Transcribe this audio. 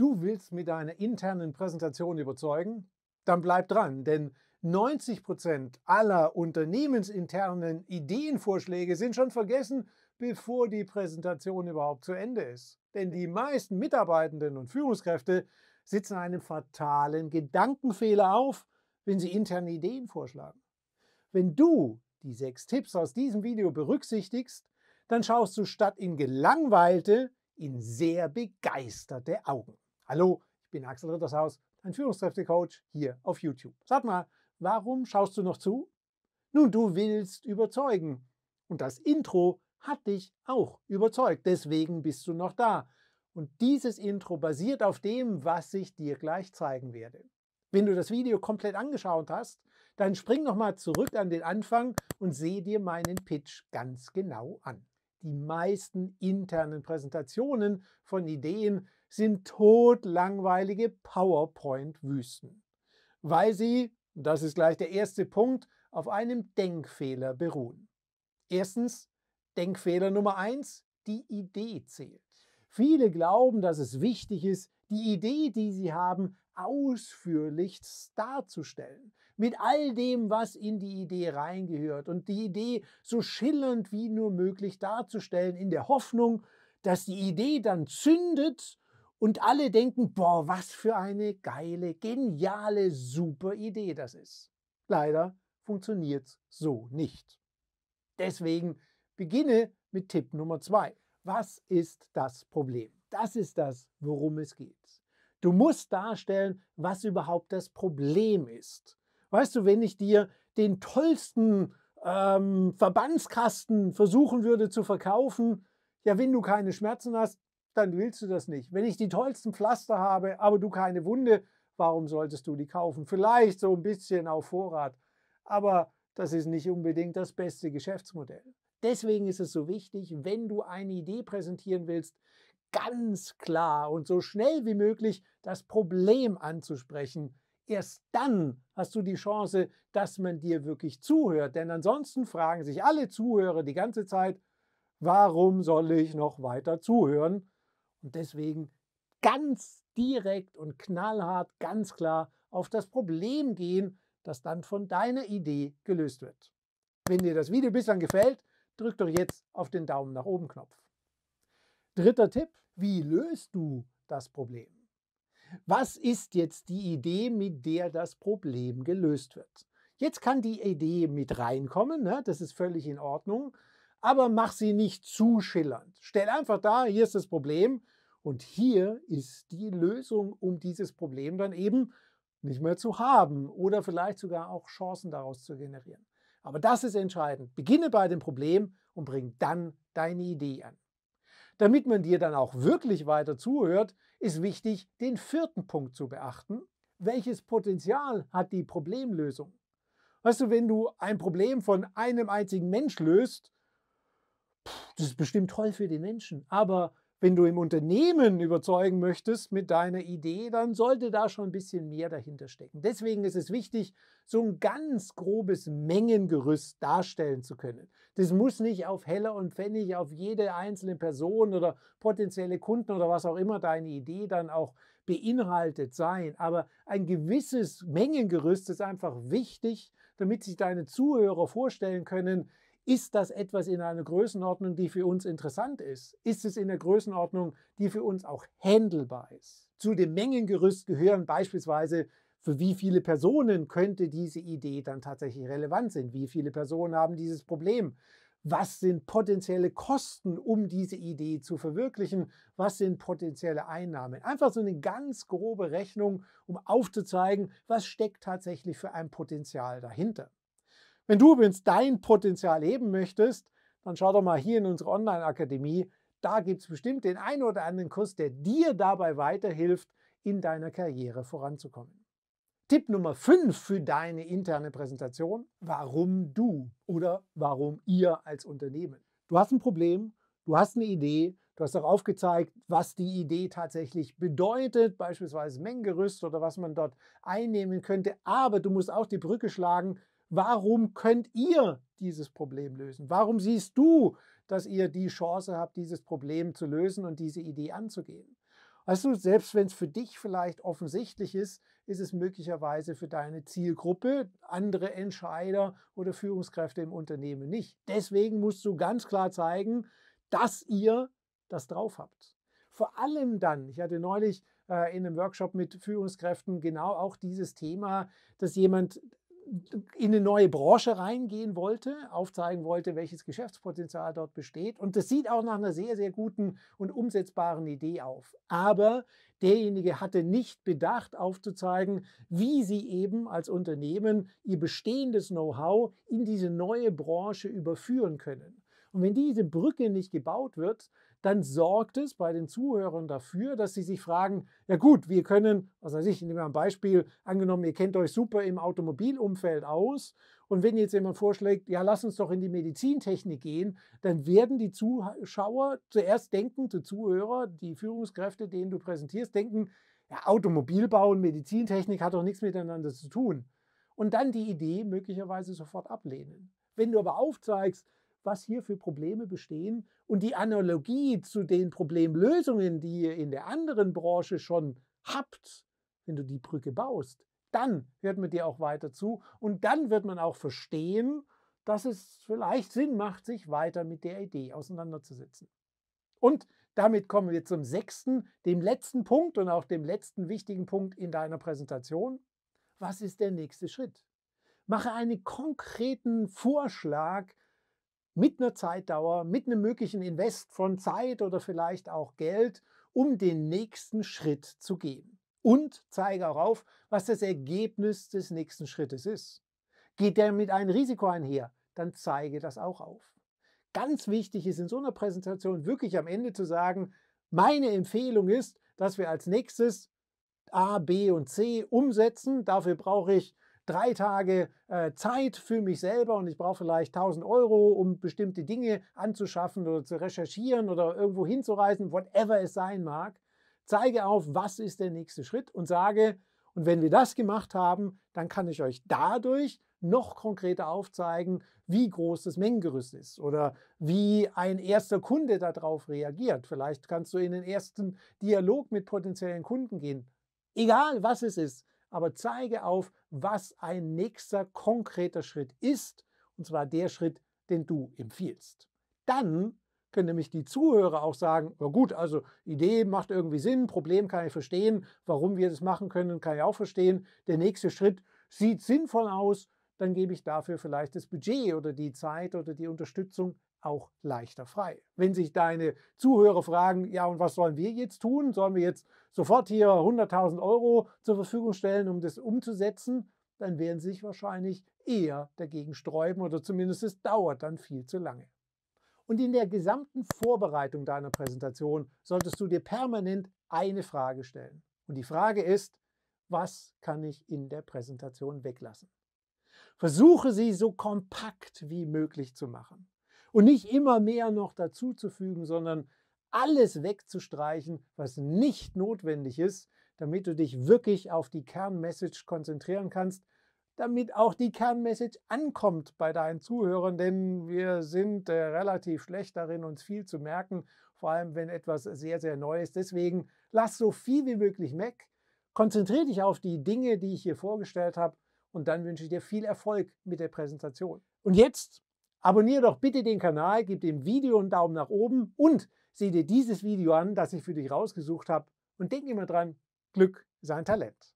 Du willst mit deiner internen Präsentation überzeugen? Dann bleib dran, denn 90% Prozent aller unternehmensinternen Ideenvorschläge sind schon vergessen, bevor die Präsentation überhaupt zu Ende ist. Denn die meisten Mitarbeitenden und Führungskräfte sitzen einem fatalen Gedankenfehler auf, wenn sie interne Ideen vorschlagen. Wenn du die sechs Tipps aus diesem Video berücksichtigst, dann schaust du statt in gelangweilte, in sehr begeisterte Augen. Hallo, ich bin Axel Rittershaus, ein Führungskräftecoach hier auf YouTube. Sag mal, warum schaust du noch zu? Nun, du willst überzeugen. Und das Intro hat dich auch überzeugt. Deswegen bist du noch da. Und dieses Intro basiert auf dem, was ich dir gleich zeigen werde. Wenn du das Video komplett angeschaut hast, dann spring nochmal zurück an den Anfang und seh dir meinen Pitch ganz genau an die meisten internen Präsentationen von Ideen sind todlangweilige PowerPoint-Wüsten, weil sie, das ist gleich der erste Punkt, auf einem Denkfehler beruhen. Erstens, Denkfehler Nummer eins: die Idee zählt. Viele glauben, dass es wichtig ist, die Idee, die sie haben, ausführlichst darzustellen mit all dem, was in die Idee reingehört und die Idee so schillernd wie nur möglich darzustellen, in der Hoffnung, dass die Idee dann zündet und alle denken, boah, was für eine geile, geniale, super Idee das ist. Leider funktioniert so nicht. Deswegen beginne mit Tipp Nummer zwei. Was ist das Problem? Das ist das, worum es geht. Du musst darstellen, was überhaupt das Problem ist. Weißt du, wenn ich dir den tollsten ähm, Verbandskasten versuchen würde zu verkaufen, ja, wenn du keine Schmerzen hast, dann willst du das nicht. Wenn ich die tollsten Pflaster habe, aber du keine Wunde, warum solltest du die kaufen? Vielleicht so ein bisschen auf Vorrat, aber das ist nicht unbedingt das beste Geschäftsmodell. Deswegen ist es so wichtig, wenn du eine Idee präsentieren willst, ganz klar und so schnell wie möglich das Problem anzusprechen, Erst dann hast du die Chance, dass man dir wirklich zuhört. Denn ansonsten fragen sich alle Zuhörer die ganze Zeit, warum soll ich noch weiter zuhören? Und deswegen ganz direkt und knallhart, ganz klar auf das Problem gehen, das dann von deiner Idee gelöst wird. Wenn dir das Video bislang gefällt, drück doch jetzt auf den Daumen nach oben Knopf. Dritter Tipp, wie löst du das Problem? Was ist jetzt die Idee, mit der das Problem gelöst wird? Jetzt kann die Idee mit reinkommen, ne? das ist völlig in Ordnung, aber mach sie nicht zu schillernd. Stell einfach da, hier ist das Problem und hier ist die Lösung, um dieses Problem dann eben nicht mehr zu haben oder vielleicht sogar auch Chancen daraus zu generieren. Aber das ist entscheidend. Beginne bei dem Problem und bring dann deine Idee an. Damit man dir dann auch wirklich weiter zuhört, ist wichtig, den vierten Punkt zu beachten. Welches Potenzial hat die Problemlösung? Weißt du, wenn du ein Problem von einem einzigen Mensch löst, das ist bestimmt toll für den Menschen, aber wenn du im Unternehmen überzeugen möchtest mit deiner Idee, dann sollte da schon ein bisschen mehr dahinter stecken. Deswegen ist es wichtig, so ein ganz grobes Mengengerüst darstellen zu können. Das muss nicht auf Heller und Pfennig, auf jede einzelne Person oder potenzielle Kunden oder was auch immer deine Idee dann auch beinhaltet sein. Aber ein gewisses Mengengerüst ist einfach wichtig, damit sich deine Zuhörer vorstellen können, ist das etwas in einer Größenordnung, die für uns interessant ist? Ist es in der Größenordnung, die für uns auch handelbar ist? Zu dem Mengengerüst gehören beispielsweise, für wie viele Personen könnte diese Idee dann tatsächlich relevant sein? Wie viele Personen haben dieses Problem? Was sind potenzielle Kosten, um diese Idee zu verwirklichen? Was sind potenzielle Einnahmen? Einfach so eine ganz grobe Rechnung, um aufzuzeigen, was steckt tatsächlich für ein Potenzial dahinter. Wenn du übrigens dein Potenzial heben möchtest, dann schau doch mal hier in unsere Online-Akademie. Da gibt es bestimmt den einen oder anderen Kurs, der dir dabei weiterhilft, in deiner Karriere voranzukommen. Tipp Nummer 5 für deine interne Präsentation, warum du oder warum ihr als Unternehmen. Du hast ein Problem, du hast eine Idee, du hast auch aufgezeigt, was die Idee tatsächlich bedeutet, beispielsweise Mengengerüst oder was man dort einnehmen könnte, aber du musst auch die Brücke schlagen Warum könnt ihr dieses Problem lösen? Warum siehst du, dass ihr die Chance habt, dieses Problem zu lösen und diese Idee anzugehen? Weißt du, selbst wenn es für dich vielleicht offensichtlich ist, ist es möglicherweise für deine Zielgruppe, andere Entscheider oder Führungskräfte im Unternehmen nicht. Deswegen musst du ganz klar zeigen, dass ihr das drauf habt. Vor allem dann, ich hatte neulich äh, in einem Workshop mit Führungskräften genau auch dieses Thema, dass jemand in eine neue Branche reingehen wollte, aufzeigen wollte, welches Geschäftspotenzial dort besteht. Und das sieht auch nach einer sehr, sehr guten und umsetzbaren Idee auf. Aber derjenige hatte nicht bedacht aufzuzeigen, wie sie eben als Unternehmen ihr bestehendes Know-how in diese neue Branche überführen können. Und wenn diese Brücke nicht gebaut wird, dann sorgt es bei den Zuhörern dafür, dass sie sich fragen, ja gut, wir können, was weiß ich, nehmen wir ein Beispiel, angenommen, ihr kennt euch super im Automobilumfeld aus und wenn jetzt jemand vorschlägt, ja, lass uns doch in die Medizintechnik gehen, dann werden die Zuschauer zuerst denken, die Zuhörer, die Führungskräfte, denen du präsentierst, denken, ja, Automobilbau und Medizintechnik hat doch nichts miteinander zu tun. Und dann die Idee möglicherweise sofort ablehnen. Wenn du aber aufzeigst, was hier für Probleme bestehen. Und die Analogie zu den Problemlösungen, die ihr in der anderen Branche schon habt, wenn du die Brücke baust, dann hört man dir auch weiter zu und dann wird man auch verstehen, dass es vielleicht Sinn macht, sich weiter mit der Idee auseinanderzusetzen. Und damit kommen wir zum sechsten, dem letzten Punkt und auch dem letzten wichtigen Punkt in deiner Präsentation. Was ist der nächste Schritt? Mache einen konkreten Vorschlag mit einer Zeitdauer, mit einem möglichen Invest von Zeit oder vielleicht auch Geld, um den nächsten Schritt zu gehen. Und zeige auch auf, was das Ergebnis des nächsten Schrittes ist. Geht der mit einem Risiko einher, dann zeige das auch auf. Ganz wichtig ist in so einer Präsentation wirklich am Ende zu sagen, meine Empfehlung ist, dass wir als nächstes A, B und C umsetzen. Dafür brauche ich drei Tage äh, Zeit für mich selber und ich brauche vielleicht 1000 Euro, um bestimmte Dinge anzuschaffen oder zu recherchieren oder irgendwo hinzureisen, whatever es sein mag, zeige auf, was ist der nächste Schritt und sage, und wenn wir das gemacht haben, dann kann ich euch dadurch noch konkreter aufzeigen, wie groß das Mengengerüst ist oder wie ein erster Kunde darauf reagiert. Vielleicht kannst du in den ersten Dialog mit potenziellen Kunden gehen. Egal was es ist, aber zeige auf, was ein nächster konkreter Schritt ist, und zwar der Schritt, den du empfiehlst. Dann können nämlich die Zuhörer auch sagen, na gut, also Idee macht irgendwie Sinn, Problem kann ich verstehen, warum wir das machen können, kann ich auch verstehen, der nächste Schritt sieht sinnvoll aus, dann gebe ich dafür vielleicht das Budget oder die Zeit oder die Unterstützung auch leichter frei. Wenn sich deine Zuhörer fragen, ja, und was sollen wir jetzt tun? Sollen wir jetzt sofort hier 100.000 Euro zur Verfügung stellen, um das umzusetzen? Dann werden sie sich wahrscheinlich eher dagegen sträuben oder zumindest es dauert dann viel zu lange. Und in der gesamten Vorbereitung deiner Präsentation solltest du dir permanent eine Frage stellen. Und die Frage ist, was kann ich in der Präsentation weglassen? Versuche sie so kompakt wie möglich zu machen. Und nicht immer mehr noch dazuzufügen, sondern alles wegzustreichen, was nicht notwendig ist, damit du dich wirklich auf die Kernmessage konzentrieren kannst, damit auch die Kernmessage ankommt bei deinen Zuhörern, denn wir sind äh, relativ schlecht darin, uns viel zu merken, vor allem wenn etwas sehr, sehr neu ist. Deswegen lass so viel wie möglich weg, konzentriere dich auf die Dinge, die ich hier vorgestellt habe und dann wünsche ich dir viel Erfolg mit der Präsentation. Und jetzt Abonniere doch bitte den Kanal, gib dem Video einen Daumen nach oben und sieh dir dieses Video an, das ich für dich rausgesucht habe. Und denk immer dran, Glück ist ein Talent.